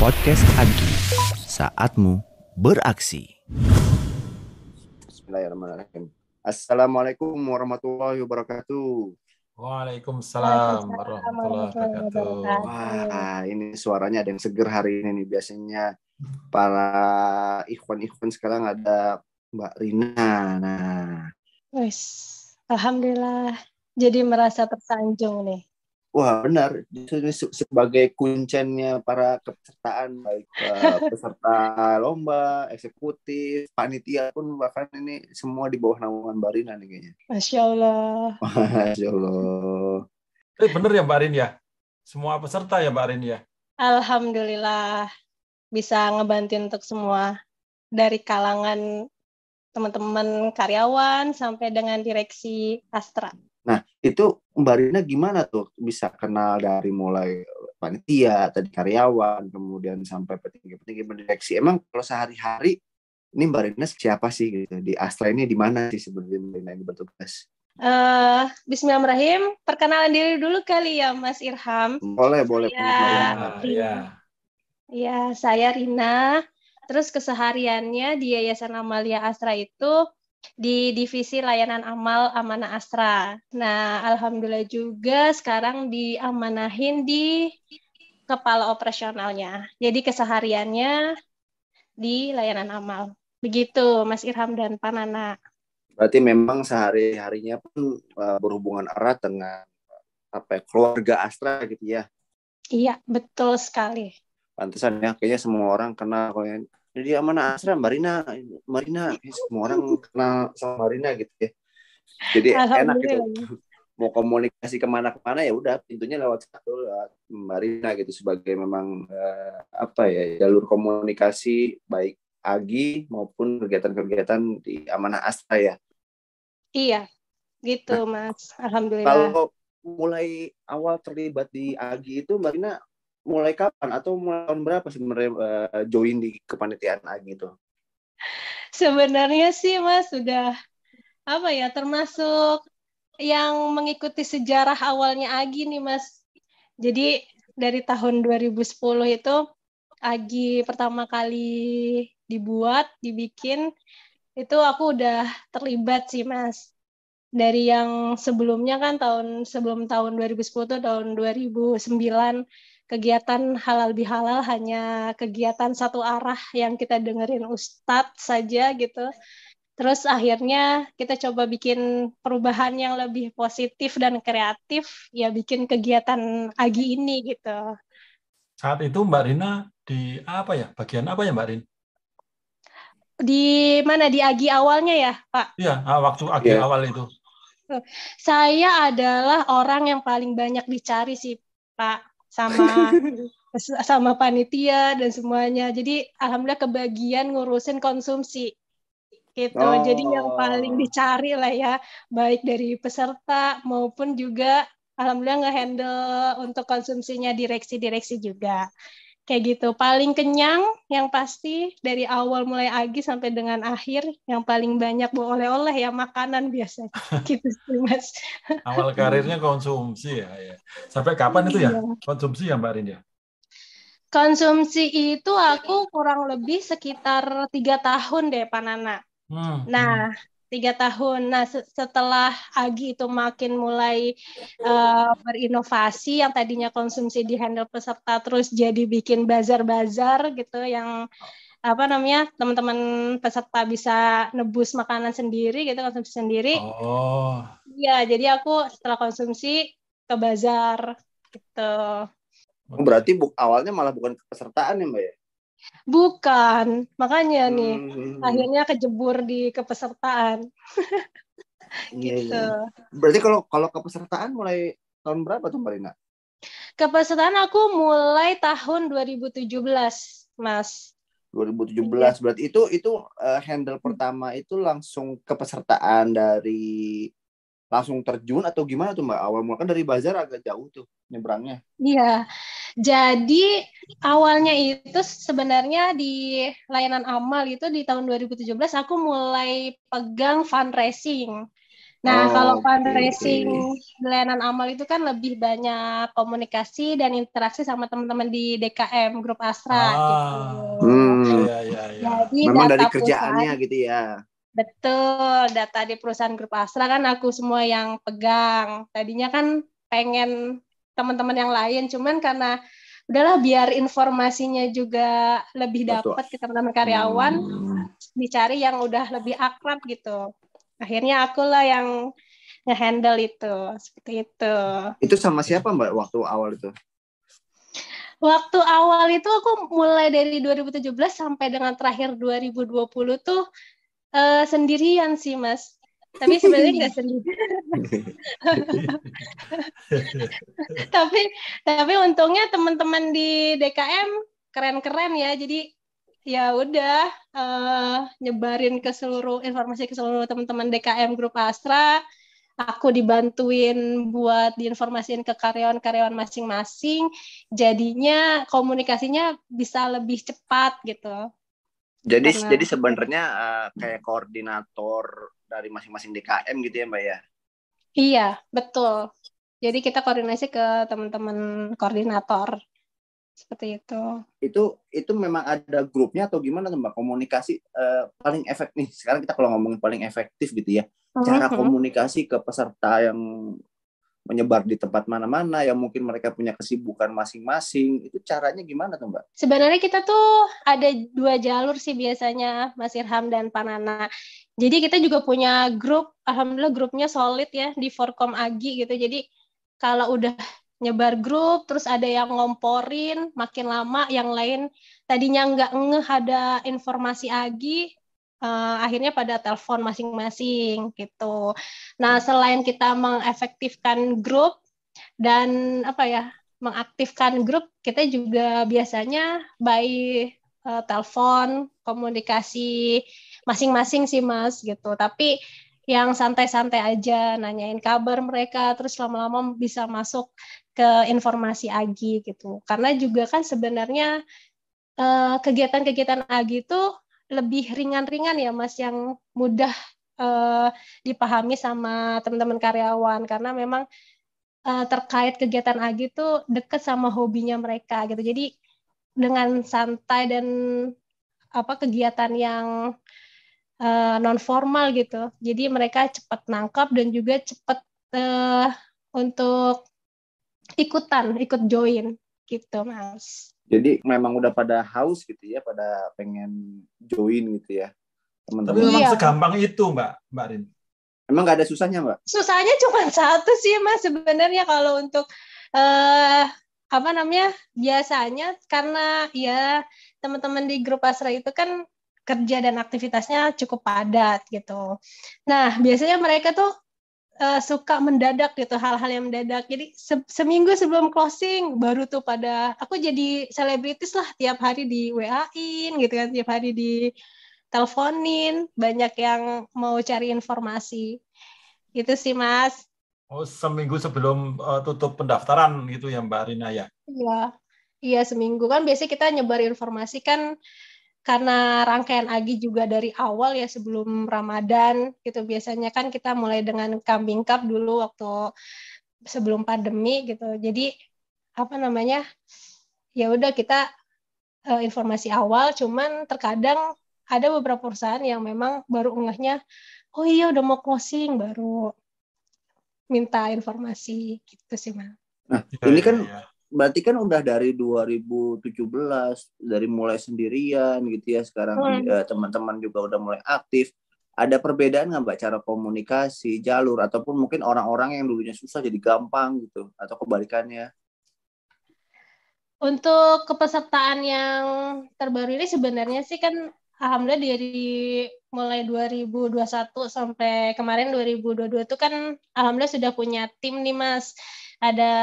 Podcast Agi, saatmu beraksi. Bismillahirrahmanirrahim. Assalamualaikum warahmatullahi wabarakatuh. Waalaikumsalam warahmatullahi wabarakatuh. Wah, ini suaranya ada yang seger hari ini nih. Biasanya para ikhwan-ikhwan sekarang ada Mbak Rina. Nah, alhamdulillah. Jadi merasa tersanjung nih. Wah benar, ini sebagai kuncennya para kepesertaan baik eh, peserta lomba, eksekutif, panitia pun bahkan ini semua di bawah naungan Barina nih kayaknya. Masya Allah. Masya Allah. Eh, benar ya Barin ya? Semua peserta ya Barin ya? Alhamdulillah bisa ngebantu untuk semua dari kalangan teman-teman karyawan sampai dengan direksi Astra. Nah, itu Mbak Rina gimana tuh bisa kenal dari mulai panitia, tadi karyawan, kemudian sampai petinggi-petinggi mendeteksi. Emang kalau sehari-hari ini Mbak Rina siapa sih gitu? Di Astra ini di mana sih sebenarnya Mbak Rina ini bertugas? Uh, Bismillahirrahmanirrahim. Perkenalan diri dulu kali ya Mas Irham. Boleh, boleh. Iya ya. ya saya Rina. Terus kesehariannya di Yayasan Amalia Astra itu di divisi layanan amal Amanah Astra. Nah, alhamdulillah juga sekarang diamanahin di kepala operasionalnya. Jadi kesehariannya di layanan amal. Begitu Mas Irham dan Panana. Berarti memang sehari-harinya pun eh, berhubungan erat dengan eh, apa ya, keluarga Astra gitu ya. Iya, betul sekali. Pantesan ya, kayaknya semua orang kenal jadi amanah asra Marina Marina semua orang kenal sama Marina gitu ya jadi enak gitu mau komunikasi kemana kemana ya udah pintunya lewat satu lewat Marina gitu sebagai memang eh, apa ya jalur komunikasi baik Agi maupun kegiatan-kegiatan di amanah Astra ya iya gitu nah, Mas Alhamdulillah kalau mulai awal terlibat di Agi itu Marina mulai kapan atau mulai tahun berapa sebenarnya uh, join di kepanitiaan AGI itu? Sebenarnya sih Mas sudah apa ya termasuk yang mengikuti sejarah awalnya Agi nih Mas. Jadi dari tahun 2010 itu Agi pertama kali dibuat, dibikin itu aku udah terlibat sih Mas. Dari yang sebelumnya kan tahun sebelum tahun 2010 tuh tahun 2009 kegiatan halal bihalal hanya kegiatan satu arah yang kita dengerin ustadz saja gitu. Terus akhirnya kita coba bikin perubahan yang lebih positif dan kreatif, ya bikin kegiatan Agi ini gitu. Saat itu Mbak Rina di apa ya? Bagian apa ya Mbak Rina Di mana? Di Agi awalnya ya Pak? Iya, ah, waktu Agi ya. awal itu. Saya adalah orang yang paling banyak dicari sih Pak sama sama panitia dan semuanya. Jadi alhamdulillah kebagian ngurusin konsumsi gitu. Oh. Jadi yang oh. paling dicari lah ya, baik dari peserta maupun juga alhamdulillah ngehandle untuk konsumsinya direksi-direksi juga kayak gitu paling kenyang yang pasti dari awal mulai agi sampai dengan akhir yang paling banyak bu oleh-oleh ya makanan biasanya gitu sih mas awal karirnya konsumsi ya, ya. sampai kapan itu ya iya. konsumsi ya mbak Rinda Konsumsi itu aku kurang lebih sekitar tiga tahun deh, Panana. Hmm. Nah, hmm tiga tahun. Nah, setelah Agi itu makin mulai uh, berinovasi, yang tadinya konsumsi di handle peserta terus jadi bikin bazar-bazar gitu, yang apa namanya teman-teman peserta bisa nebus makanan sendiri gitu konsumsi sendiri. Oh. Iya, jadi aku setelah konsumsi ke bazar gitu. Berarti awalnya malah bukan kepesertaan ya mbak ya? Bukan, makanya hmm. nih akhirnya kejebur di kepesertaan. Iya, gitu. Iya, iya. Berarti kalau kalau kepesertaan mulai tahun berapa tuh Mbak Rina? Kepesertaan aku mulai tahun 2017, Mas. 2017 iya. berarti itu itu uh, handle pertama itu langsung kepesertaan dari langsung terjun atau gimana tuh Mbak? Awal mula kan dari bazar agak jauh tuh nyebrangnya. Iya. Jadi awalnya itu sebenarnya di layanan amal itu di tahun 2017 aku mulai pegang fundraising. Nah, oh, kalau fundraising okay. layanan amal itu kan lebih banyak komunikasi dan interaksi sama teman-teman di DKM Grup Astra ah, gitu. Hmm. Ya, ya, ya. Jadi Memang dari kerjaannya gitu ya. Betul, data di perusahaan grup Astra kan aku semua yang pegang. Tadinya kan pengen teman-teman yang lain, cuman karena udahlah biar informasinya juga lebih dapat ke teman-teman karyawan, hmm. dicari yang udah lebih akrab gitu. Akhirnya akulah yang nge-handle itu, seperti itu. Itu sama siapa Mbak waktu awal itu? Waktu awal itu aku mulai dari 2017 sampai dengan terakhir 2020 tuh Uh, sendirian sih mas tapi sebenarnya nggak sendiri tapi tapi untungnya teman-teman di DKM keren-keren ya jadi ya udah uh, nyebarin ke seluruh informasi ke seluruh teman-teman DKM grup Astra aku dibantuin buat diinformasikan ke karyawan-karyawan masing-masing jadinya komunikasinya bisa lebih cepat gitu jadi Karena... jadi sebenarnya uh, kayak koordinator dari masing-masing DKM gitu ya Mbak ya? Iya betul. Jadi kita koordinasi ke teman-teman koordinator seperti itu. Itu itu memang ada grupnya atau gimana mbak komunikasi uh, paling efektif sekarang kita kalau ngomongin paling efektif gitu ya cara mhm. komunikasi ke peserta yang menyebar di tempat mana-mana yang mungkin mereka punya kesibukan masing-masing itu caranya gimana tuh mbak? Sebenarnya kita tuh ada dua jalur sih biasanya Mas Irham dan Panana. Jadi kita juga punya grup, alhamdulillah grupnya solid ya di Forkom Agi gitu. Jadi kalau udah nyebar grup, terus ada yang ngomporin, makin lama yang lain tadinya nggak ngeh ada informasi Agi, uh, akhirnya pada telepon masing-masing gitu. Nah, selain kita mengefektifkan grup dan apa ya, mengaktifkan grup, kita juga biasanya by uh, telepon, komunikasi masing-masing sih Mas gitu. Tapi yang santai-santai aja nanyain kabar mereka terus lama-lama bisa masuk ke informasi agi gitu. Karena juga kan sebenarnya eh, kegiatan-kegiatan AGI itu lebih ringan-ringan ya Mas yang mudah uh, dipahami sama teman-teman karyawan karena memang uh, terkait kegiatan Agi itu dekat sama hobinya mereka gitu. Jadi dengan santai dan apa kegiatan yang uh, eh, non formal gitu. Jadi mereka cepat nangkap dan juga cepat uh, untuk ikutan, ikut join gitu, Mas. Jadi memang udah pada haus gitu ya, pada pengen join gitu ya teman-teman. Tapi memang iya. segampang itu Mbak, Mbak Rin. Emang gak ada susahnya Mbak? Susahnya cuma satu sih Mas sebenarnya kalau untuk uh, apa namanya biasanya karena ya teman-teman di grup asra itu kan kerja dan aktivitasnya cukup padat gitu. Nah biasanya mereka tuh uh, suka mendadak gitu hal-hal yang mendadak jadi se seminggu sebelum closing baru tuh pada aku jadi selebritis lah tiap hari di WA-in gitu kan tiap hari di teleponin banyak yang mau cari informasi itu sih mas Oh, seminggu sebelum uh, tutup pendaftaran gitu ya Mbak Rina ya? Iya, iya seminggu kan biasanya kita nyebar informasi kan karena rangkaian Agi juga dari awal ya sebelum Ramadan gitu biasanya kan kita mulai dengan kambing cup dulu waktu sebelum pandemi gitu jadi apa namanya ya udah kita e, informasi awal cuman terkadang ada beberapa perusahaan yang memang baru ngehnya oh iya udah mau closing baru minta informasi gitu sih mas nah iya, ini iya, kan iya berarti kan udah dari 2017 dari mulai sendirian gitu ya sekarang hmm. Eh, teman-teman hmm. juga udah mulai aktif ada perbedaan nggak mbak cara komunikasi jalur ataupun mungkin orang-orang yang dulunya susah jadi gampang gitu atau kebalikannya untuk kepesertaan yang terbaru ini sebenarnya sih kan alhamdulillah dari mulai 2021 sampai kemarin 2022 itu kan alhamdulillah sudah punya tim nih Mas. Ada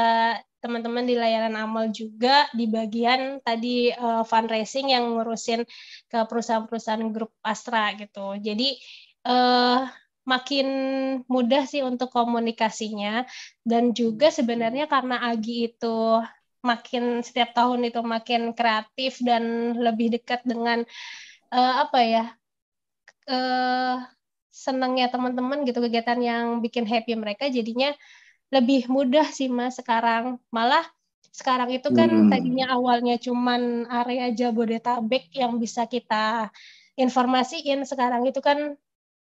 teman-teman di layanan amal juga di bagian tadi uh, fundraising yang ngurusin ke perusahaan-perusahaan grup Astra gitu. Jadi uh, makin mudah sih untuk komunikasinya dan juga hmm. sebenarnya karena Agi itu makin setiap tahun itu makin kreatif dan lebih dekat dengan uh, apa ya uh, senangnya teman-teman gitu kegiatan yang bikin happy mereka jadinya lebih mudah sih mas sekarang malah sekarang itu kan hmm. tadinya awalnya cuman area Jabodetabek yang bisa kita informasiin sekarang itu kan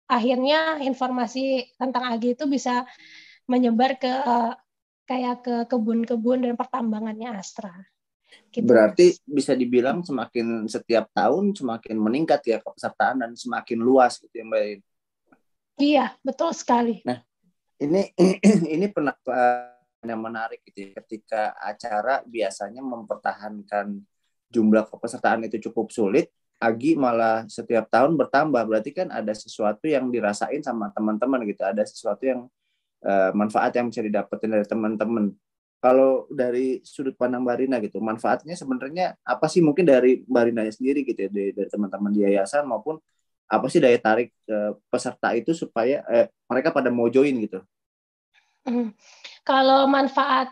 akhirnya informasi tentang Agi itu bisa menyebar ke eh, kayak ke kebun-kebun dan pertambangannya Astra. Gitu. Berarti bisa dibilang semakin setiap tahun semakin meningkat ya kepesertaan dan semakin luas gitu ya Mbak. Iya, betul sekali. Nah, ini ini pernah yang menarik gitu ya. ketika acara biasanya mempertahankan jumlah kepesertaan itu cukup sulit Agi malah setiap tahun bertambah berarti kan ada sesuatu yang dirasain sama teman-teman gitu ada sesuatu yang uh, manfaat yang bisa didapetin dari teman-teman kalau dari sudut pandang Barina gitu manfaatnya sebenarnya apa sih mungkin dari Barinanya sendiri gitu ya dari teman-teman di yayasan maupun apa sih daya tarik eh, peserta itu supaya eh, mereka pada mau join gitu? Hmm. Kalau manfaat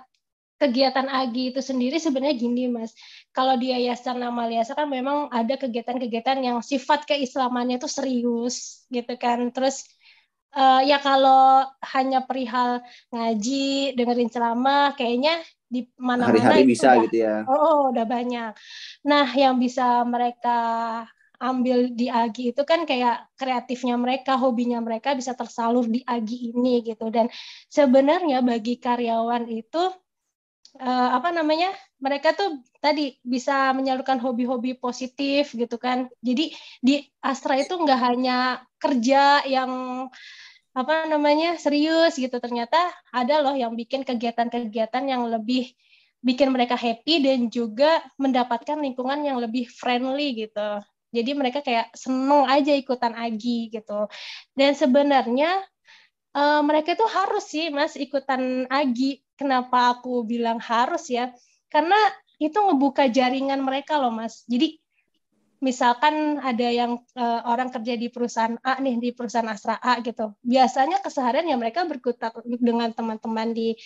kegiatan AGI itu sendiri sebenarnya gini mas, kalau di Yayasan Amaliasa kan memang ada kegiatan-kegiatan yang sifat keislamannya itu serius gitu kan, terus uh, ya kalau hanya perihal ngaji dengerin ceramah kayaknya di mana-mana hari-hari bisa udah, gitu ya oh, oh udah banyak nah yang bisa mereka ambil di Agi itu kan kayak kreatifnya mereka, hobinya mereka bisa tersalur di Agi ini gitu. Dan sebenarnya bagi karyawan itu uh, apa namanya? Mereka tuh tadi bisa menyalurkan hobi-hobi positif gitu kan. Jadi di Astra itu nggak hanya kerja yang apa namanya serius gitu ternyata ada loh yang bikin kegiatan-kegiatan yang lebih bikin mereka happy dan juga mendapatkan lingkungan yang lebih friendly gitu jadi mereka kayak seneng aja ikutan agi gitu. Dan sebenarnya uh, mereka tuh harus sih mas ikutan agi. Kenapa aku bilang harus ya? Karena itu ngebuka jaringan mereka loh mas. Jadi misalkan ada yang uh, orang kerja di perusahaan A nih di perusahaan Astra A gitu. Biasanya keseharian ya mereka berkutat dengan teman-teman di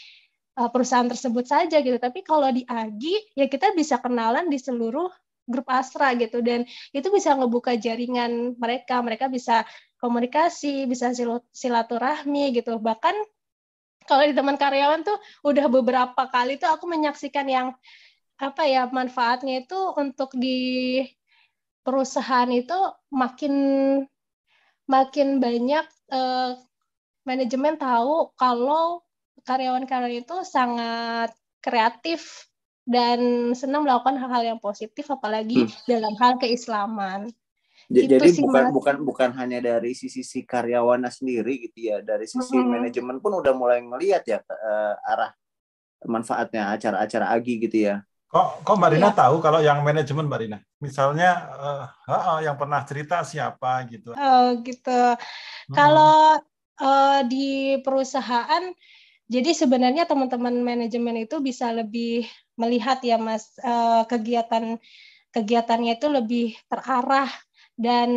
eh, perusahaan tersebut saja gitu. Tapi kalau di Agi ya kita bisa kenalan di seluruh grup Astra gitu dan itu bisa ngebuka jaringan mereka mereka bisa komunikasi bisa silaturahmi gitu bahkan kalau di teman karyawan tuh udah beberapa kali tuh aku menyaksikan yang apa ya manfaatnya itu untuk di perusahaan itu makin makin banyak eh, manajemen tahu kalau karyawan-karyawan itu sangat kreatif dan senang melakukan hal-hal yang positif apalagi hmm. dalam hal keislaman. J gitu jadi sih, bukan mas. bukan bukan hanya dari sisi-sisi karyawannya sendiri gitu ya, dari sisi hmm. manajemen pun udah mulai ngelihat ya uh, arah manfaatnya acara-acara agi gitu ya. Kok kok Marina ya. tahu kalau yang manajemen Marina Misalnya uh, uh, uh, yang pernah cerita siapa gitu. Oh gitu. Hmm. Kalau uh, di perusahaan jadi sebenarnya teman-teman manajemen itu bisa lebih melihat ya Mas eh, kegiatan kegiatannya itu lebih terarah dan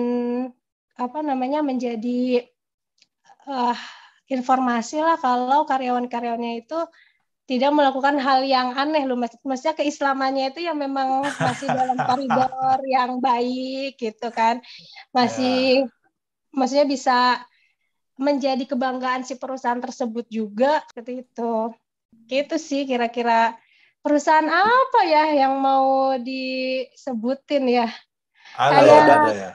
apa namanya menjadi uh, informasi lah kalau karyawan-karyawannya itu tidak melakukan hal yang aneh loh mas maksudnya keislamannya itu yang memang masih dalam koridor yang baik gitu kan masih yeah. maksudnya bisa menjadi kebanggaan si perusahaan tersebut juga seperti itu gitu sih kira-kira perusahaan apa ya yang mau disebutin ya? Halo, Kayak... ada ya.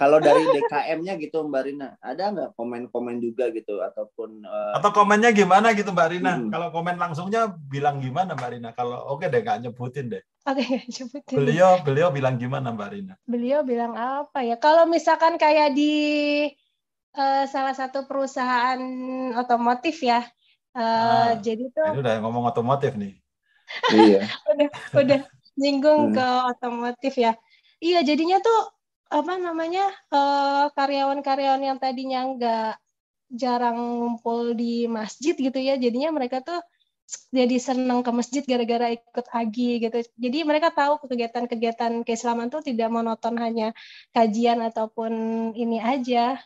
Kalau dari DKM-nya gitu Mbak Rina, ada nggak komen-komen juga gitu ataupun uh... atau komennya gimana gitu Mbak Rina? Hmm. Kalau komen langsungnya bilang gimana Mbak Rina? Kalau oke okay deh nggak nyebutin deh. Oke okay, nyebutin. Beliau beliau bilang gimana Mbak Rina? Beliau bilang apa ya? Kalau misalkan kayak di uh, salah satu perusahaan otomotif ya. Uh, nah, jadi tuh. Ini udah ngomong otomotif nih. Iya. udah udah nyinggung hmm. ke otomotif ya. Iya, jadinya tuh apa namanya eh, karyawan-karyawan yang tadinya nggak jarang ngumpul di masjid gitu ya, jadinya mereka tuh jadi senang ke masjid gara-gara ikut agi gitu. Jadi mereka tahu kegiatan-kegiatan keislaman tuh tidak monoton hanya kajian ataupun ini aja.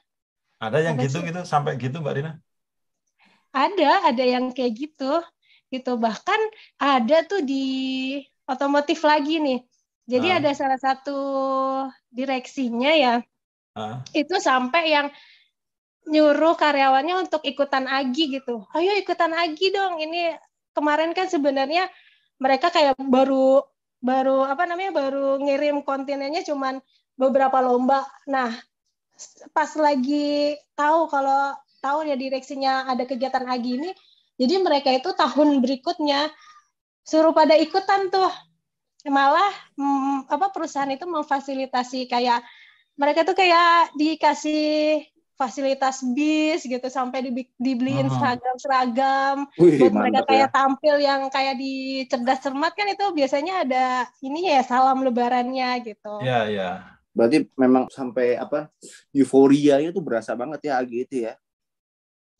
Ada yang gitu-gitu sampai gitu Mbak Rina? Ada, ada yang kayak gitu gitu bahkan ada tuh di otomotif lagi nih jadi ah. ada salah satu direksinya ya uh. itu sampai yang nyuruh karyawannya untuk ikutan agi gitu ayo ikutan agi dong ini kemarin kan sebenarnya mereka kayak baru baru apa namanya baru ngirim kontinennya cuman beberapa lomba nah pas lagi tahu kalau tahu ya direksinya ada kegiatan agi ini jadi mereka itu tahun berikutnya suruh pada ikutan tuh. Malah hmm, apa perusahaan itu memfasilitasi kayak mereka tuh kayak dikasih fasilitas bis gitu sampai dibeliin ah. seragam seragam Wih, buat mereka ya. kayak tampil yang kayak di cerdas cermat kan itu biasanya ada ini ya salam lebarannya gitu. Iya iya. Berarti memang sampai apa euforia itu berasa banget ya gitu ya.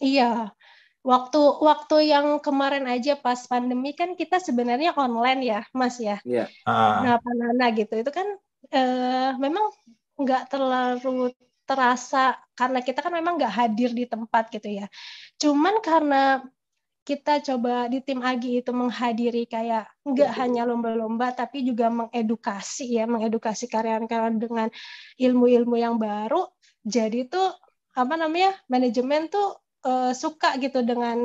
Iya waktu waktu yang kemarin aja pas pandemi kan kita sebenarnya online ya mas ya yeah. Iya. uh. nah nah gitu itu kan uh, memang nggak terlalu terasa karena kita kan memang nggak hadir di tempat gitu ya cuman karena kita coba di tim Agi itu menghadiri kayak nggak yeah. hanya lomba-lomba tapi juga mengedukasi ya mengedukasi karyawan-karyawan dengan ilmu-ilmu yang baru jadi tuh apa namanya manajemen tuh uh, suka gitu dengan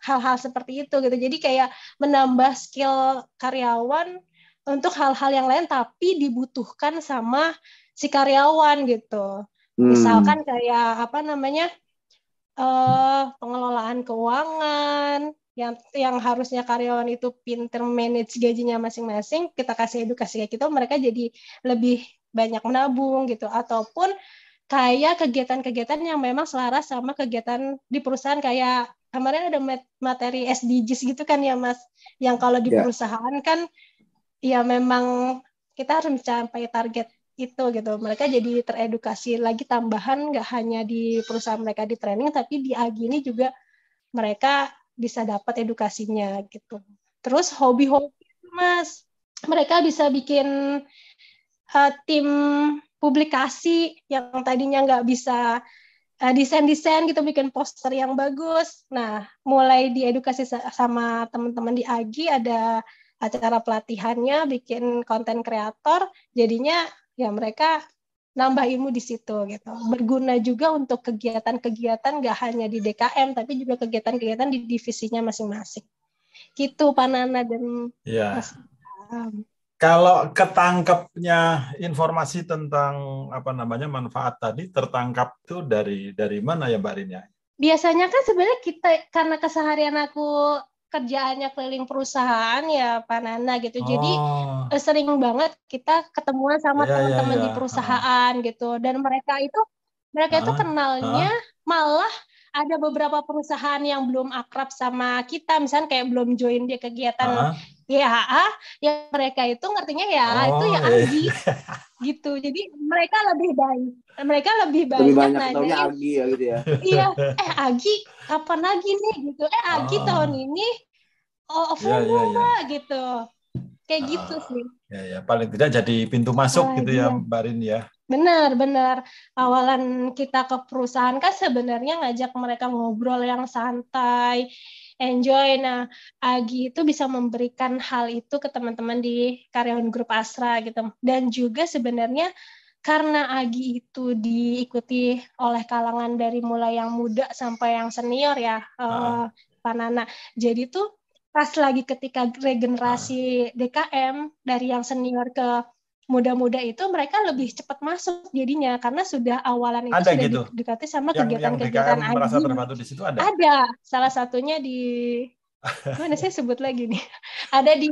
hal-hal seperti itu gitu. Jadi kayak menambah skill karyawan untuk hal-hal yang lain tapi dibutuhkan sama si karyawan gitu. Hmm. Misalkan kayak apa namanya? Uh, pengelolaan keuangan yang yang harusnya karyawan itu pinter manage gajinya masing-masing kita kasih edukasi kayak gitu mereka jadi lebih banyak menabung gitu ataupun kayak kegiatan-kegiatan yang memang selaras sama kegiatan di perusahaan kayak kemarin ada materi SDGs gitu kan ya Mas yang kalau di yeah. perusahaan kan ya memang kita harus mencapai target itu gitu mereka jadi teredukasi lagi tambahan nggak hanya di perusahaan mereka di training tapi di Agi ini juga mereka bisa dapat edukasinya gitu terus hobi-hobi Mas mereka bisa bikin uh, tim publikasi yang tadinya nggak bisa eh, desain-desain gitu bikin poster yang bagus. Nah, mulai diedukasi sama teman-teman di Agi ada acara pelatihannya bikin konten kreator, jadinya ya mereka nambah ilmu di situ gitu. Berguna juga untuk kegiatan-kegiatan gak hanya di DKM tapi juga kegiatan-kegiatan di divisinya masing-masing. Gitu Panana dan yeah. Mas, kalau ketangkepnya informasi tentang apa namanya manfaat tadi tertangkap tuh dari dari mana ya Mbak Rinya? Biasanya kan sebenarnya kita karena keseharian aku kerjaannya keliling perusahaan ya Pak Nana gitu. Oh. Jadi eh, sering banget kita ketemuan sama ya, teman-teman ya, ya. di perusahaan ah. gitu dan mereka itu mereka ah. itu kenalnya ah. malah ada beberapa perusahaan yang belum akrab sama kita, misalnya kayak belum join dia kegiatan uh ah. -huh. Ya, ah, ya mereka itu ngertinya ya oh, itu yang iya. Algi gitu. Jadi mereka lebih baik, mereka lebih, lebih banyak, banyak nanya Agi ya gitu ya. Iya, eh Agi kapan lagi nih gitu. Eh Agi -huh. Ah. tahun ini oh full iya, yeah, yeah, yeah. gitu. Kayak uh, gitu sih. Ya, ya, paling tidak jadi pintu masuk nah, gitu ya, iya. ya Mbak Rin ya. Benar, benar. Awalan kita ke perusahaan kan sebenarnya ngajak mereka ngobrol yang santai, enjoy. Nah, Agi itu bisa memberikan hal itu ke teman-teman di karyawan grup Astra gitu. Dan juga sebenarnya karena Agi itu diikuti oleh kalangan dari mulai yang muda sampai yang senior ya, uh. Eh, Panana. Jadi tuh pas lagi ketika regenerasi uh. DKM dari yang senior ke muda-muda itu mereka lebih cepat masuk jadinya karena sudah awalan itu ada sudah gitu. didekati sama kegiatan-kegiatan yang, terbantu di situ ada. Ada. Salah satunya di mana saya sebut lagi nih ada di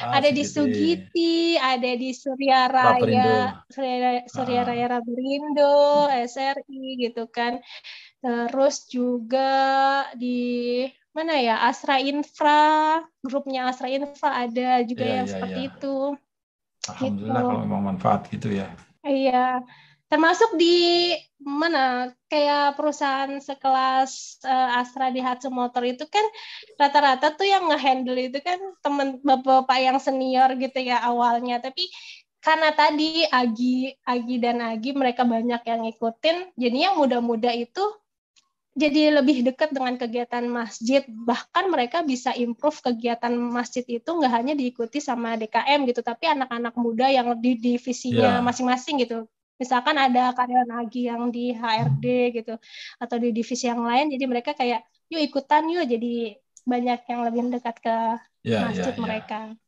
ah, ada di Sugiti ada di Surya Raya Surya, Surya Raya ah. Rabrindo SRI gitu kan terus juga di mana ya Asra Infra grupnya Asra Infra ada juga yeah, yang yeah, seperti yeah. itu Alhamdulillah gitu. kalau memang manfaat gitu ya. Iya, termasuk di mana kayak perusahaan sekelas uh, Astra di Hatsu Motor itu kan rata-rata tuh yang ngehandle itu kan teman bapak-bapak yang senior gitu ya awalnya, tapi karena tadi Agi, Agi dan Agi mereka banyak yang ngikutin, jadi yang muda-muda itu jadi lebih dekat dengan kegiatan masjid bahkan mereka bisa improve kegiatan masjid itu nggak hanya diikuti sama DKM gitu tapi anak-anak muda yang di divisinya masing ya. masing-masing gitu misalkan ada karyawan lagi yang di HRD gitu atau di divisi yang lain jadi mereka kayak yuk ikutan yuk jadi banyak yang lebih dekat ke yeah, masjid yeah, ya. mereka yeah.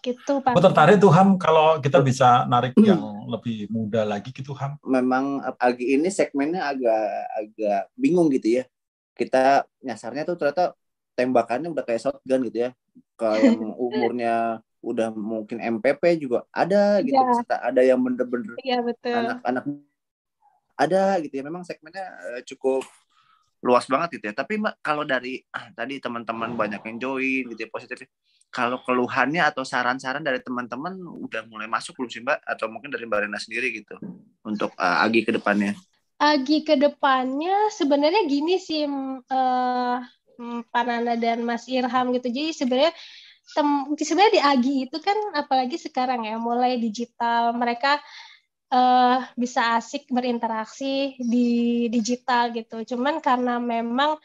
Gitu, Pak. tertarik tuh Ham kalau kita bisa narik hmm. yang lebih muda lagi gitu Ham? Memang pagi ini segmennya agak agak bingung gitu ya. Kita nyasarnya tuh ternyata tembakannya udah kayak shotgun gitu ya. Kalau yang umurnya udah mungkin MPP juga ada gitu. Ya. ada yang bener-bener anak iya, anak-anak ada gitu ya. Memang segmennya eh, cukup luas banget gitu ya. Tapi Mbak, kalau dari ah, tadi teman-teman banyak yang join gitu ya, positif. Ya, kalau keluhannya atau saran-saran dari teman-teman udah mulai masuk belum sih Mbak? Atau mungkin dari Mbak Rena sendiri gitu untuk uh, Agi ke depannya? Agi ke depannya sebenarnya gini sih uh, Pak Nana dan Mas Irham gitu. Jadi sebenarnya tem sebenarnya di Agi itu kan apalagi sekarang ya mulai digital mereka uh, bisa asik berinteraksi di digital gitu. Cuman karena memang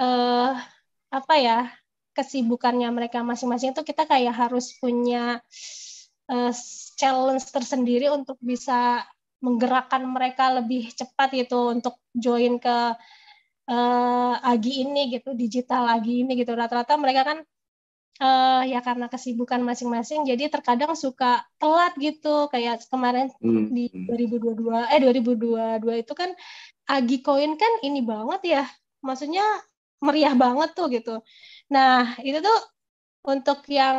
uh, apa ya kesibukannya mereka masing-masing itu kita kayak harus punya uh, challenge tersendiri untuk bisa menggerakkan mereka lebih cepat gitu untuk join ke uh, agi ini gitu digital agi ini gitu rata-rata mereka kan uh, ya karena kesibukan masing-masing jadi terkadang suka telat gitu kayak kemarin hmm. di 2022 hmm. eh 2022 itu kan Agi Coin kan ini banget ya maksudnya meriah banget tuh gitu nah itu tuh untuk yang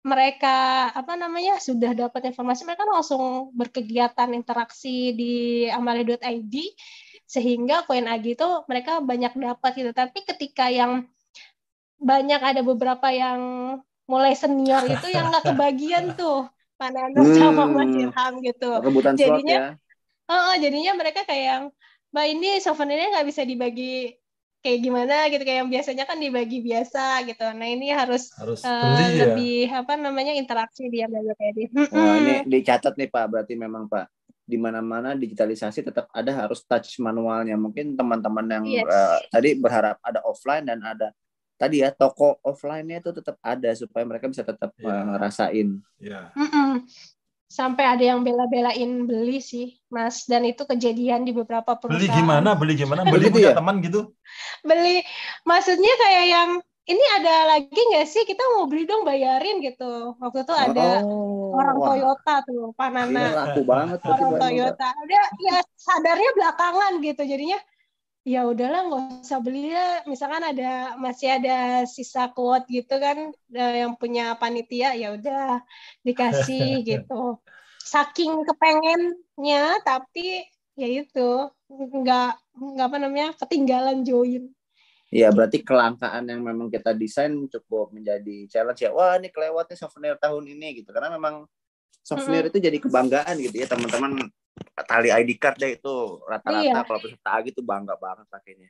mereka apa namanya sudah dapat informasi mereka langsung berkegiatan interaksi di amale.id sehingga koin agi itu mereka banyak dapat gitu tapi ketika yang banyak ada beberapa yang mulai senior itu yang nggak kebagian tuh Panando hmm. sama Mas hmm. Ilham gitu. Rebutan jadinya, slot ya. Uh, jadinya mereka kayak yang Mbak ini souvenirnya nggak bisa dibagi kayak gimana gitu kayak yang biasanya kan dibagi biasa gitu. Nah ini harus, harus uh, beli, ya? lebih apa namanya interaksi dia belajar kayak di. Wah ini dicatat nih Pak berarti memang Pak di mana-mana digitalisasi tetap ada harus touch manualnya. Mungkin teman-teman yang yes. uh, tadi berharap ada offline dan ada tadi ya toko offline-nya itu tetap ada supaya mereka bisa tetap yeah. ngerasain. Yeah. Mm -mm. Sampai ada yang bela-belain beli sih, Mas. Dan itu kejadian di beberapa perusahaan. Beli gimana? Beli gimana? Kan beli gitu punya ya? teman gitu? Beli, maksudnya kayak yang ini ada lagi nggak sih kita mau beli dong bayarin gitu waktu itu ada oh, orang wah. Toyota tuh Panana iya, aku banget orang Toyota dia ya sadarnya belakangan gitu jadinya ya udahlah nggak usah beli ya misalkan ada masih ada sisa kuot gitu kan eh, yang punya panitia ya udah dikasih gitu saking kepengennya tapi ya itu nggak nggak apa namanya ketinggalan join Iya, berarti kelangkaan yang memang kita desain cukup menjadi challenge ya. Wah, ini kelewatnya souvenir tahun ini gitu. Karena memang souvenir mm -hmm. itu jadi kebanggaan gitu ya, teman-teman tali ID card deh itu rata-rata iya. kalau peserta AG itu bangga banget pakainya.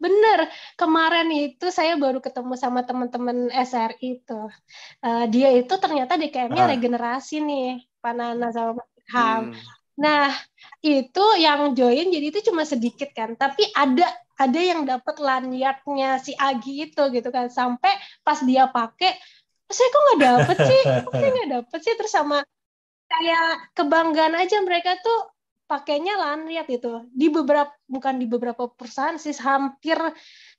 Bener, kemarin itu saya baru ketemu sama teman-teman SRI itu. Uh, eh, dia itu ternyata DKM-nya ah. regenerasi nih, Panana sama Ham. Hmm. Nah, itu yang join jadi itu cuma sedikit kan, tapi ada ada yang dapat lanyardnya si Agi itu gitu kan sampai pas dia pakai saya kok nggak dapet sih, kok nggak dapet sih terus sama kayak kebanggaan aja mereka tuh pakainya Lanriat itu. Di beberapa bukan di beberapa perusahaan sih hampir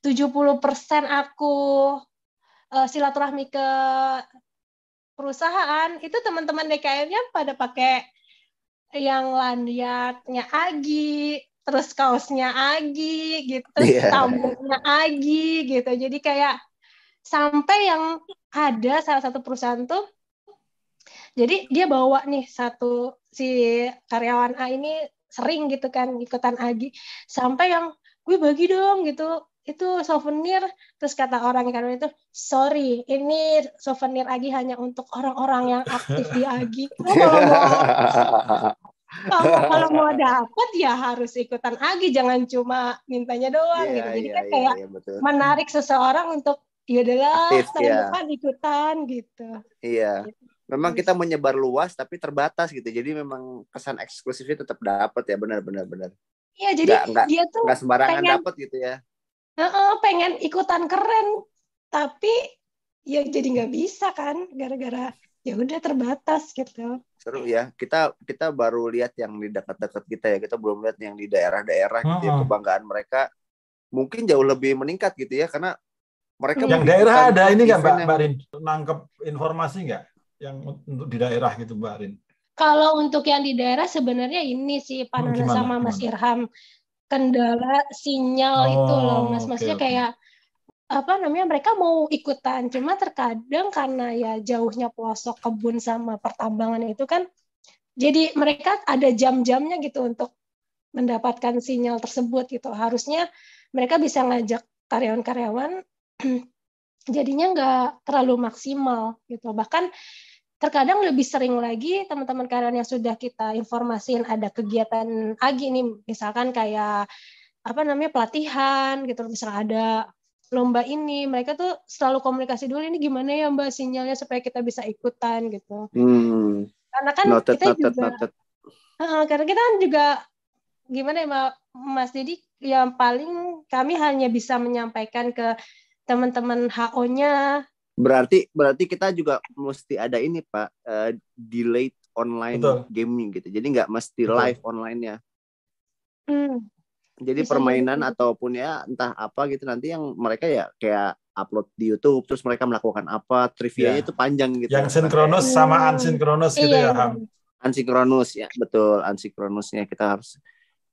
70% aku uh, silaturahmi ke perusahaan itu teman-teman DKM-nya pada pakai yang Lanriatnya Agi, terus kaosnya Agi gitu, terus yeah. tambungnya Agi gitu. Jadi kayak sampai yang ada salah satu perusahaan tuh jadi dia bawa nih satu si karyawan A ini sering gitu kan ikutan Agi sampai yang gue bagi dong gitu itu souvenir terus kata orang karyawan itu sorry ini souvenir Agi hanya untuk orang-orang yang aktif di Agi oh. Oh, kalau mau Oh, mau ya harus ikutan Agi, jangan cuma mintanya doang yeah, gitu. Jadi yeah, kan yeah, kayak yeah, betul. menarik seseorang untuk ya adalah tahun ya. depan ikutan gitu. Iya. Gitu memang kita menyebar luas tapi terbatas gitu jadi memang kesan eksklusifnya tetap dapat ya benar benar benar iya jadi nggak, dia tuh sembarangan dapat gitu ya uh, pengen ikutan keren tapi ya jadi nggak bisa kan gara-gara ya udah terbatas gitu seru ya kita kita baru lihat yang di dekat-dekat kita ya kita belum lihat yang di daerah-daerah gitu ya kebanggaan mereka mungkin jauh lebih meningkat gitu ya karena mereka yang daerah ada ini nggak mbak Barin nangkep informasi nggak yang untuk di daerah gitu Mbak Arin? Kalau untuk yang di daerah sebenarnya ini sih oh, Panana Nana sama Mas Irham kendala sinyal oh, itu loh Mas. Maksudnya okay, kayak apa namanya mereka mau ikutan cuma terkadang karena ya jauhnya pelosok kebun sama pertambangan itu kan jadi mereka ada jam-jamnya gitu untuk mendapatkan sinyal tersebut gitu harusnya mereka bisa ngajak karyawan-karyawan jadinya nggak terlalu maksimal gitu bahkan terkadang lebih sering lagi teman-teman karyawan yang sudah kita informasiin ada kegiatan agi nih misalkan kayak apa namanya pelatihan gitu misalnya ada lomba ini mereka tuh selalu komunikasi dulu ini gimana ya mbak sinyalnya supaya kita bisa ikutan gitu hmm. karena kan noted, kita noted, juga noted. Uh, karena kita kan juga gimana ya mbak mas Didi yang paling kami hanya bisa menyampaikan ke teman-teman HO-nya berarti berarti kita juga mesti ada ini pak uh, delayed online Betul. gaming gitu jadi nggak mesti Betul. live online ya hmm. jadi Bisa permainan ya. ataupun ya entah apa gitu nanti yang mereka ya kayak upload di YouTube terus mereka melakukan apa trivia yeah. itu panjang gitu yang sinkronus hmm. sama ansinkronus gitu yeah. ya iya. Ham. sinkronus ya betul sinkronusnya kita harus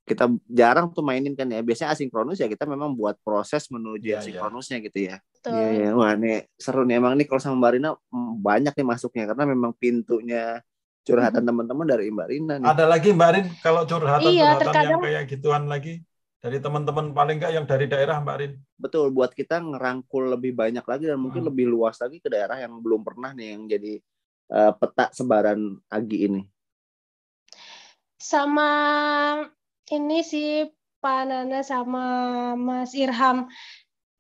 kita jarang tuh mainin kan ya biasanya asinkronus ya kita memang buat proses menuju yeah, iya. asinkronusnya yeah. gitu ya Iya, Betul. Iya, yeah, wah nih seru nih emang nih kalau sama Mbak Rina mm, banyak nih masuknya karena memang pintunya curhatan hmm. teman-teman dari Mbak Rina nih. Ada lagi Mbak Rin kalau curhatan iya, curhatan terkadang... yang kayak gituan lagi dari teman-teman paling enggak yang dari daerah Mbak Rin. Betul, buat kita ngerangkul lebih banyak lagi dan mungkin hmm. lebih luas lagi ke daerah yang belum pernah nih yang jadi uh, eh, peta sebaran Agi ini. Sama ini sih Pak Nana sama Mas Irham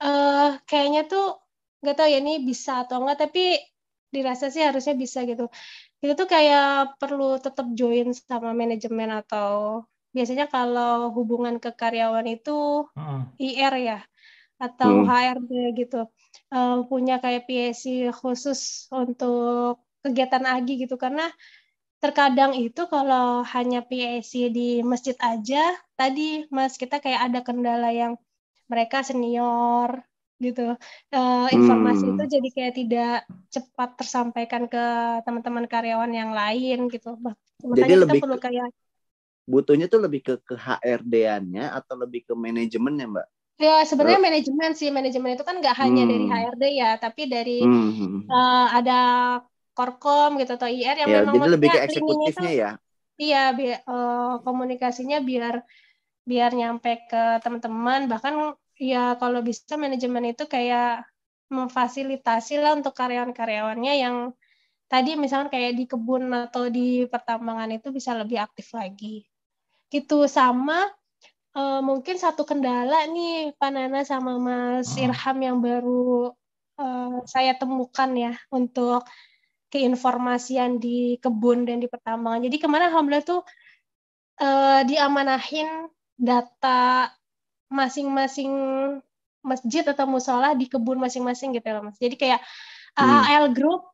uh, kayaknya tuh nggak tahu ya ini bisa atau enggak tapi dirasa sih harusnya bisa gitu itu tuh kayak perlu tetap join sama manajemen atau biasanya kalau hubungan ke karyawan itu uh-uh. IR ya atau uh. Hmm. HRD gitu uh, punya kayak PSC khusus untuk kegiatan agi gitu karena terkadang itu kalau hanya PSC di masjid aja tadi mas kita kayak ada kendala yang mereka senior gitu uh, informasi hmm. itu jadi kayak tidak cepat tersampaikan ke teman-teman karyawan yang lain gitu makanya jadi kita lebih perlu kayak butuhnya tuh lebih ke ke HRD-annya atau lebih ke manajemennya mbak Ya sebenarnya manajemen sih manajemen itu kan nggak hanya hmm. dari HRD ya, tapi dari hmm. uh, ada korkom gitu atau IR yang ya, memang jadi lebih ke eksekutifnya itu, ya. Iya, bi- uh, komunikasinya biar biar nyampe ke teman-teman bahkan ya kalau bisa manajemen itu kayak memfasilitasi lah untuk karyawan-karyawannya yang tadi misalnya kayak di kebun atau di pertambangan itu bisa lebih aktif lagi gitu sama e, mungkin satu kendala nih Panana sama Mas hmm. Irham yang baru e, saya temukan ya untuk keinformasian di kebun dan di pertambangan jadi kemarin alhamdulillah tuh e, diamanahin data masing-masing masjid atau musola di kebun masing-masing gitu loh ya, mas. Jadi kayak ah, hmm. Group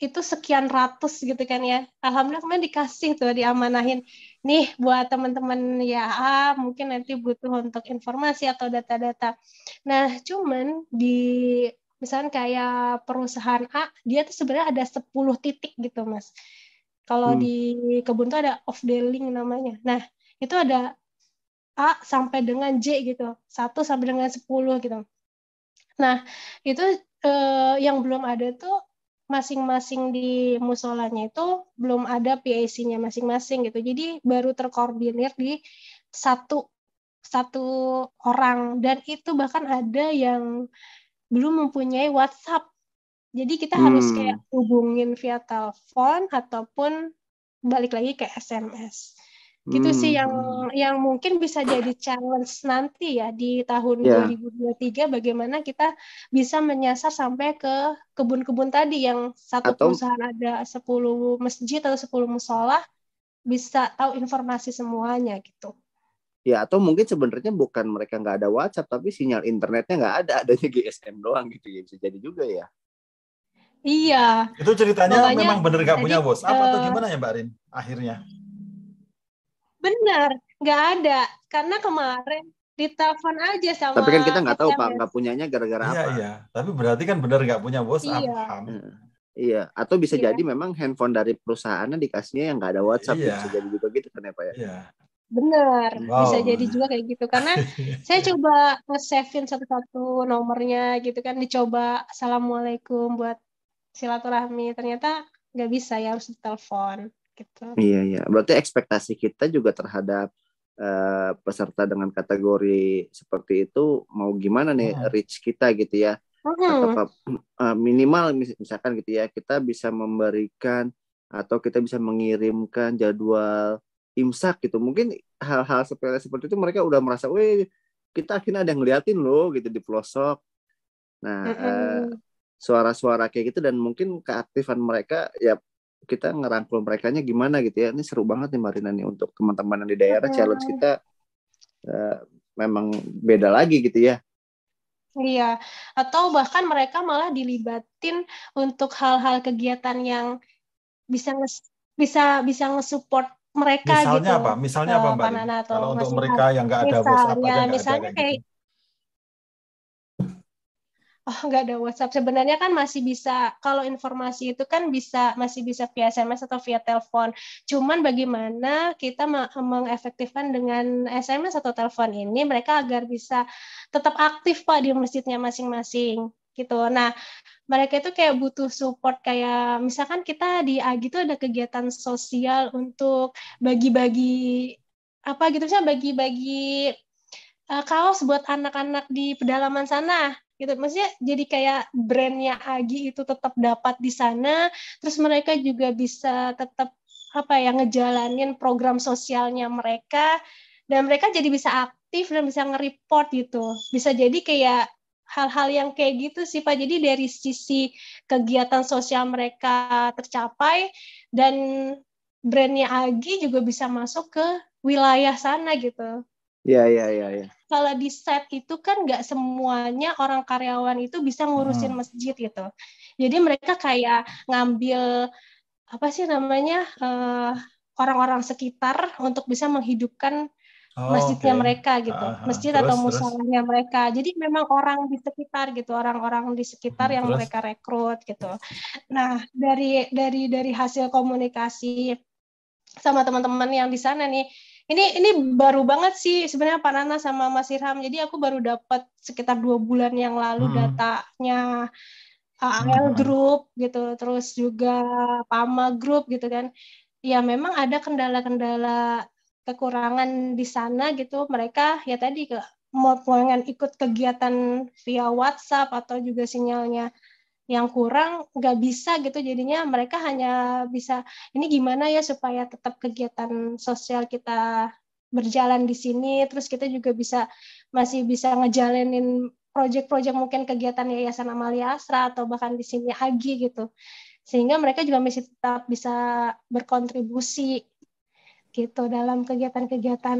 itu sekian ratus gitu kan ya. Alhamdulillah kemarin dikasih tuh diamanahin. Nih buat teman-teman ya ah, mungkin nanti butuh untuk informasi atau data-data. Nah cuman di misalnya kayak perusahaan A dia tuh sebenarnya ada 10 titik gitu mas. Kalau hmm. di kebun tuh ada off dealing namanya. Nah itu ada A sampai dengan J gitu, satu sampai dengan sepuluh gitu. Nah, itu eh, yang belum ada tuh masing-masing di musolanya itu belum ada PAC-nya masing-masing gitu. Jadi baru terkoordinir di satu satu orang dan itu bahkan ada yang belum mempunyai WhatsApp. Jadi kita hmm. harus kayak hubungin via telepon ataupun balik lagi ke SMS gitu hmm. sih yang yang mungkin bisa jadi challenge nanti ya di tahun yeah. 2023 bagaimana kita bisa menyasar sampai ke kebun-kebun tadi yang satu atau, perusahaan ada 10 masjid atau 10 musola bisa tahu informasi semuanya gitu. Ya atau mungkin sebenarnya bukan mereka nggak ada WhatsApp tapi sinyal internetnya nggak ada adanya GSM doang gitu ya bisa jadi juga ya. Iya. Itu ceritanya Makanya, memang bener nggak punya WhatsApp uh, atau eh, gimana ya Mbak Rin akhirnya? Bener, nggak ada. Karena kemarin ditelepon aja sama. Tapi kan kita nggak tahu pak, nggak punyanya gara-gara iya, apa. Iya, tapi berarti kan bener nggak punya WhatsApp. Iya. Iya, atau bisa iya. jadi memang handphone dari perusahaannya dikasihnya yang nggak ada WhatsApp, iya. bisa jadi juga gitu kan ya pak ya. Iya. Bener, wow. bisa jadi juga kayak gitu karena saya coba nge-savein satu-satu nomornya gitu kan dicoba assalamualaikum buat silaturahmi ternyata nggak bisa ya harus ditelepon gitu. Iya iya. Berarti ekspektasi kita juga terhadap uh, peserta dengan kategori seperti itu mau gimana nih hmm. reach kita gitu ya. Hmm. Atau, uh, eh, minimal misalkan gitu ya kita bisa memberikan atau kita bisa mengirimkan jadwal imsak gitu. Mungkin hal-hal sepele seperti itu mereka udah merasa, weh kita akhirnya ada yang ngeliatin loh gitu di pelosok." Nah, mm -hmm. uh, suara-suara kayak gitu dan mungkin keaktifan mereka ya kita ngerangkul mereka nya gimana gitu ya ini seru banget nih Marina nih untuk teman-teman yang di daerah hmm. challenge kita uh, memang beda lagi gitu ya iya atau bahkan mereka malah dilibatin untuk hal-hal kegiatan yang bisa nge bisa bisa ngesupport mereka misalnya gitu. apa misalnya eh, apa mbak atau kalau untuk mereka yang nggak ada misalnya, WhatsApp misalnya kayak gitu oh nggak ada WhatsApp sebenarnya kan masih bisa kalau informasi itu kan bisa masih bisa via SMS atau via telepon cuman bagaimana kita mengefektifkan dengan SMS atau telepon ini mereka agar bisa tetap aktif pak di masjidnya masing-masing gitu nah mereka itu kayak butuh support kayak misalkan kita di AGI itu ada kegiatan sosial untuk bagi-bagi apa gitu misalnya bagi-bagi eh, kaos buat anak-anak di pedalaman sana gitu maksudnya jadi kayak brandnya Agi itu tetap dapat di sana terus mereka juga bisa tetap apa ya ngejalanin program sosialnya mereka dan mereka jadi bisa aktif dan bisa nge-report gitu bisa jadi kayak hal-hal yang kayak gitu sih Pak. Jadi dari sisi kegiatan sosial mereka tercapai dan brandnya Agi juga bisa masuk ke wilayah sana gitu. Iya, iya, iya. Ya kalau di set itu kan nggak semuanya orang karyawan itu bisa ngurusin hmm. masjid gitu. Jadi mereka kayak ngambil apa sih namanya orang eh, orang-orang sekitar untuk bisa menghidupkan oh, masjidnya okay. mereka gitu, masjid terus, atau musolanya mereka. Jadi memang orang di sekitar gitu, orang-orang di sekitar hmm, yang mereka rekrut gitu. Nah dari dari dari hasil komunikasi sama teman-teman yang di sana nih ini ini baru banget sih sebenarnya Pak Nana sama Mas Irham. Jadi aku baru dapat sekitar dua bulan yang lalu hmm. datanya AL Group gitu, terus juga PAMA Group gitu kan. Ya memang ada kendala-kendala kekurangan di sana gitu. Mereka ya tadi ke mau pengen ikut kegiatan via WhatsApp atau juga sinyalnya yang kurang nggak bisa gitu jadinya mereka hanya bisa ini gimana ya supaya tetap kegiatan sosial kita berjalan di sini terus kita juga bisa masih bisa ngejalanin proyek-proyek mungkin kegiatan Yayasan Amalia Astra atau bahkan di sini Agi gitu sehingga mereka juga masih tetap bisa berkontribusi gitu dalam kegiatan-kegiatan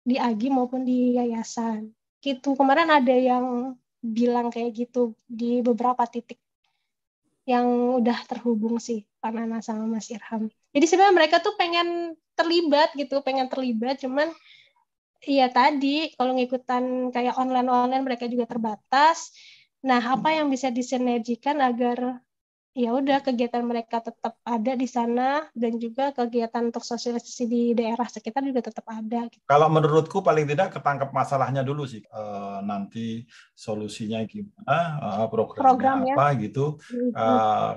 di Agi maupun di yayasan. Gitu kemarin ada yang bilang kayak gitu di beberapa titik yang udah terhubung sih Pak Nana sama Mas Irham. Jadi sebenarnya mereka tuh pengen terlibat gitu, pengen terlibat, cuman ya tadi kalau ngikutan kayak online-online mereka juga terbatas. Nah, apa yang bisa disinergikan agar ya udah kegiatan mereka tetap ada di sana dan juga kegiatan untuk sosialisasi di daerah sekitar juga tetap ada. Gitu. Kalau menurutku paling tidak ketangkep masalahnya dulu sih e, nanti solusinya gimana eh, programnya, programnya apa gitu. E,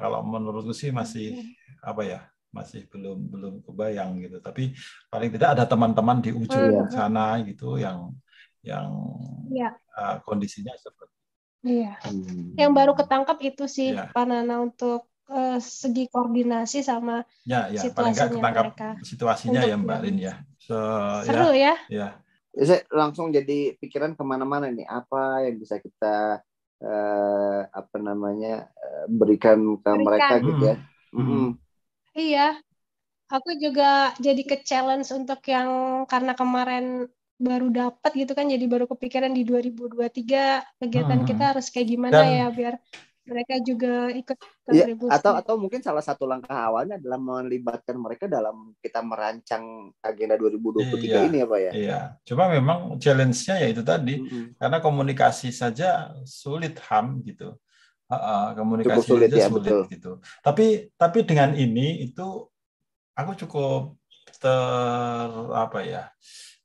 kalau menurutku sih masih mm-hmm. apa ya masih belum belum kebayang gitu. Tapi paling tidak ada teman-teman di ujung hmm. sana gitu yang yang ya. kondisinya seperti Iya. Hmm. Yang baru ketangkap itu sih ya. Panana untuk uh, segi koordinasi sama ya, ya. situasinya ketangkap mereka. Situasinya untuk ya Mbak iya. Lin ya. So, ya. Seru ya. ya. ya. Eh, Saya langsung jadi pikiran kemana-mana nih apa yang bisa kita uh, apa namanya uh, berikan ke berikan. mereka gitu hmm. ya. Hmm. Hmm. Iya, aku juga jadi ke challenge untuk yang karena kemarin baru dapat gitu kan jadi baru kepikiran di 2023 kegiatan hmm. kita harus kayak gimana Dan, ya biar mereka juga ikut Ya, atau atau mungkin salah satu langkah awalnya adalah melibatkan mereka dalam kita merancang agenda 2023 iya, ini ya Pak ya. Iya. Cuma memang challenge-nya ya itu tadi -hmm. karena komunikasi saja sulit ham gitu. Uh, uh, komunikasi cukup sulit, ya, sulit gitu. Tapi tapi dengan ini itu aku cukup ter apa ya?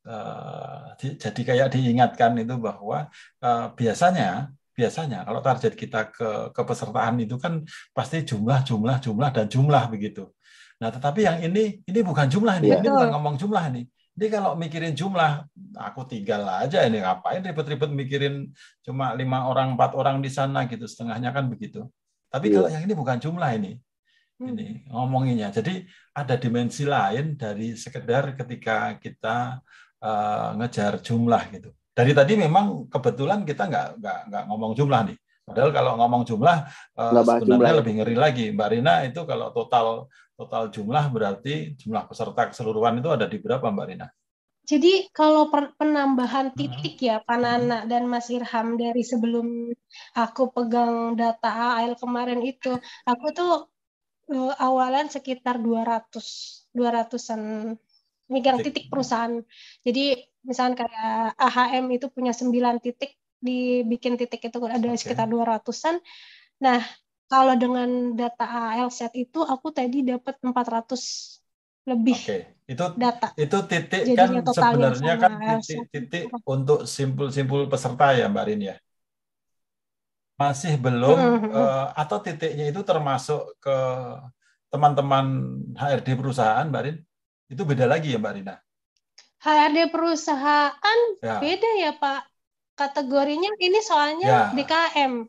Eh, jadi kayak diingatkan itu bahwa eh, biasanya biasanya kalau target kita ke kepesertaan itu kan pasti jumlah jumlah jumlah dan jumlah begitu. Nah, tetapi yang ini ini bukan jumlah nih, ini bukan ngomong jumlah nih. Ini kalau mikirin jumlah, aku tinggal aja ini ngapain ribet-ribet mikirin cuma lima orang empat orang di sana gitu setengahnya kan begitu. Tapi iya. kalau yang ini bukan jumlah ini, hmm. ini ngomonginnya. Jadi ada dimensi lain dari sekedar ketika kita uh, ngejar jumlah gitu. Dari tadi memang kebetulan kita nggak nggak nggak ngomong jumlah nih. Padahal kalau ngomong jumlah uh, sebenarnya jumlah. Ya. lebih ngeri lagi. Mbak Rina itu kalau total total jumlah berarti jumlah peserta keseluruhan itu ada di berapa Mbak Rina? Jadi kalau penambahan hmm. titik ya Panana hmm. dan Mas Irham dari sebelum aku pegang data AL kemarin itu, aku tuh eh, awalan sekitar 200 200-an megang titik perusahaan. Jadi misalnya kayak AHM itu punya 9 titik dibikin titik itu ada okay. sekitar 200-an. Nah, kalau dengan data al ALSET itu aku tadi dapat 400 lebih okay. itu data itu titik Jadinya kan sebenarnya kan titik-titik untuk simpul-simpul peserta ya mbak Rin ya masih belum uh, atau titiknya itu termasuk ke teman-teman HRD perusahaan mbak Rin itu beda lagi ya Mbak Rina? HRD perusahaan ya. beda ya Pak. Kategorinya ini soalnya ya. DKM.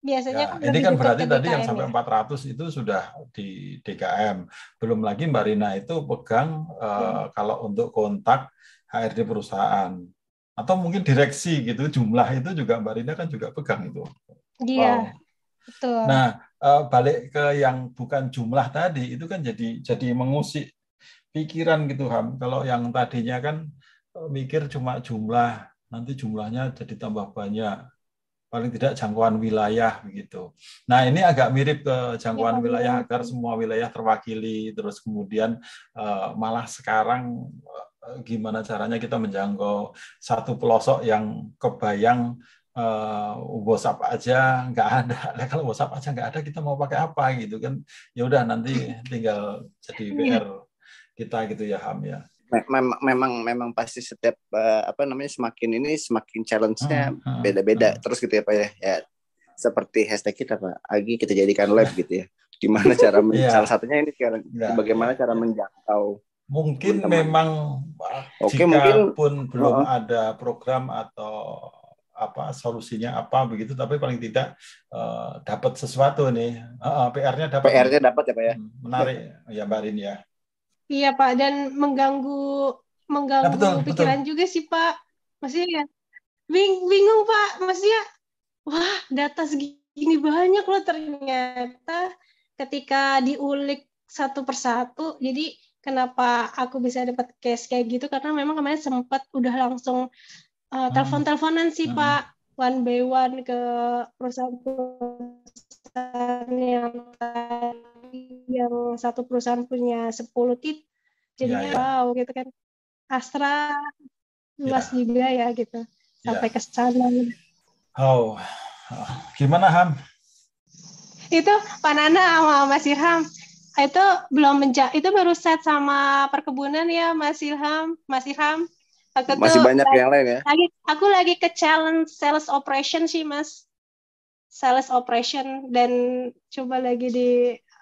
Biasanya ya. kan ini kan berarti tadi DKM yang sampai ya? 400 itu sudah di DKM. Belum lagi Mbak Rina itu pegang eh, hmm. uh, kalau untuk kontak HRD perusahaan atau mungkin direksi gitu jumlah itu juga Mbak Rina kan juga pegang itu. Iya. Wow. Betul. Nah, eh, balik ke yang bukan jumlah tadi itu kan jadi jadi mengusik pikiran gitu Ham. Kalau yang tadinya kan eh, mikir cuma jumlah, nanti jumlahnya jadi tambah banyak. Paling tidak jangkauan wilayah begitu. Nah ini agak mirip ke jangkauan ya, wilayah ya. agar semua wilayah terwakili. Terus kemudian eh, malah sekarang eh, gimana caranya kita menjangkau satu pelosok yang kebayang uh, WhatsApp aja nggak ada. Nah, kalau WhatsApp aja nggak ada, kita mau pakai apa gitu kan? Ya udah nanti tinggal jadi iya. PR kita gitu ya Ham ya. Memang memang pasti setiap eh, apa namanya semakin ini semakin challenge-nya ah, ah, beda-beda hmm. terus gitu ya Pak ya. ya. Seperti hashtag kita Pak, Agi kita jadikan live gitu ya. Gimana cara men- yeah. salah satunya ini sekarang yeah. bagaimana cara iya. menjangkau mungkin teman. memang Oke, jika mungkin pun belum uh, ada program atau apa solusinya apa begitu tapi paling tidak uh, dapat sesuatu nih uh, PR-nya dapat PR-nya dapat ya pak ya hmm, menarik ya mbak Rin ya Iya Pak, dan mengganggu mengganggu nah, betul, pikiran betul. juga sih Pak. Maksudnya bing ya, bingung Pak, maksudnya wah data segini banyak loh ternyata ketika diulik satu persatu, jadi kenapa aku bisa dapat case kayak gitu karena memang kemarin sempat udah langsung uh, telepon-teleponan sih hmm. Pak one by one ke perusahaan-perusahaan yang tadi yang satu perusahaan punya 10 tit jadi ya, ya. Iya. wow gitu kan Astra luas ya. juga ya gitu iya. sampai ya. ke sana Wow, oh gimana Ham itu Pak sama Mas Ilham. itu belum menja itu baru set sama perkebunan ya Mas Ilham Mas Ilham aku masih tuh banyak yang lain ya lagi, aku lagi ke challenge sales operation sih Mas sales operation dan coba lagi di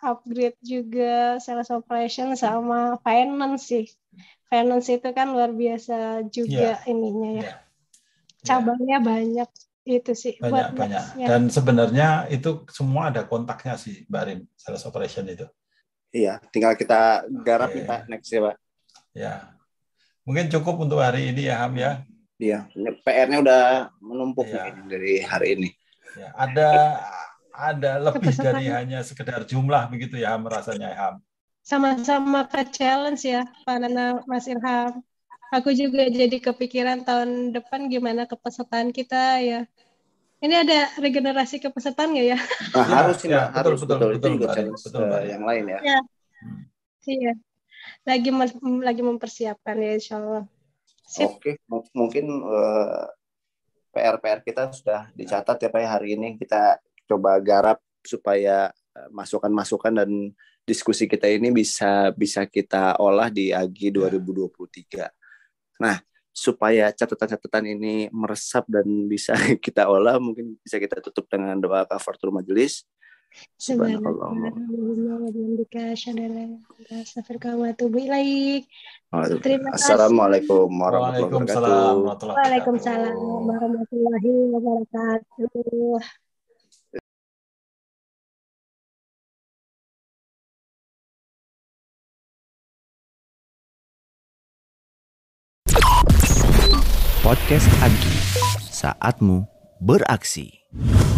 upgrade juga sales operation sama finance sih. Finance itu kan luar biasa juga yeah. ininya ya. Yeah. Cabangnya yeah. banyak itu sih banyak, buat banyak. Ya. Dan sebenarnya itu semua ada kontaknya sih Mbak Rim sales operation itu. Iya, tinggal kita garap okay. kita next ya, Pak. Ya. Mungkin cukup untuk hari ini ya, Ham ya. Iya, PR-nya udah menumpuk ya. dari hari ini. Ya, ada ada lebih dari hanya sekedar jumlah begitu ya Ham rasanya ya, Ham. Sama-sama ke challenge ya Pak Nana Mas Irham. Aku juga jadi kepikiran tahun depan gimana kepesertaan kita ya. Ini ada regenerasi kepesertaan nggak ya? Nah, harus ya, harus betul betul, betul, betul, betul, betul, betul, betul yang lain ya. Iya. Iya. Lagi lagi mempersiapkan ya Insya Allah. Sip. Oke, mungkin uh, eh, PR -PR kita sudah dicatat ya Pak ya, hari ini kita coba garap supaya eh, masukan-masukan dan diskusi kita ini bisa bisa kita olah di AGI ya. 2023. Nah, supaya catatan-catatan ini meresap dan bisa kita olah, mungkin bisa kita tutup dengan doa kafaratul majelis. Assalamualaikum warahmatullahi wabarakatuh. Waalaikumsalam warahmatullahi wabarakatuh. Podcast Agi, saatmu beraksi.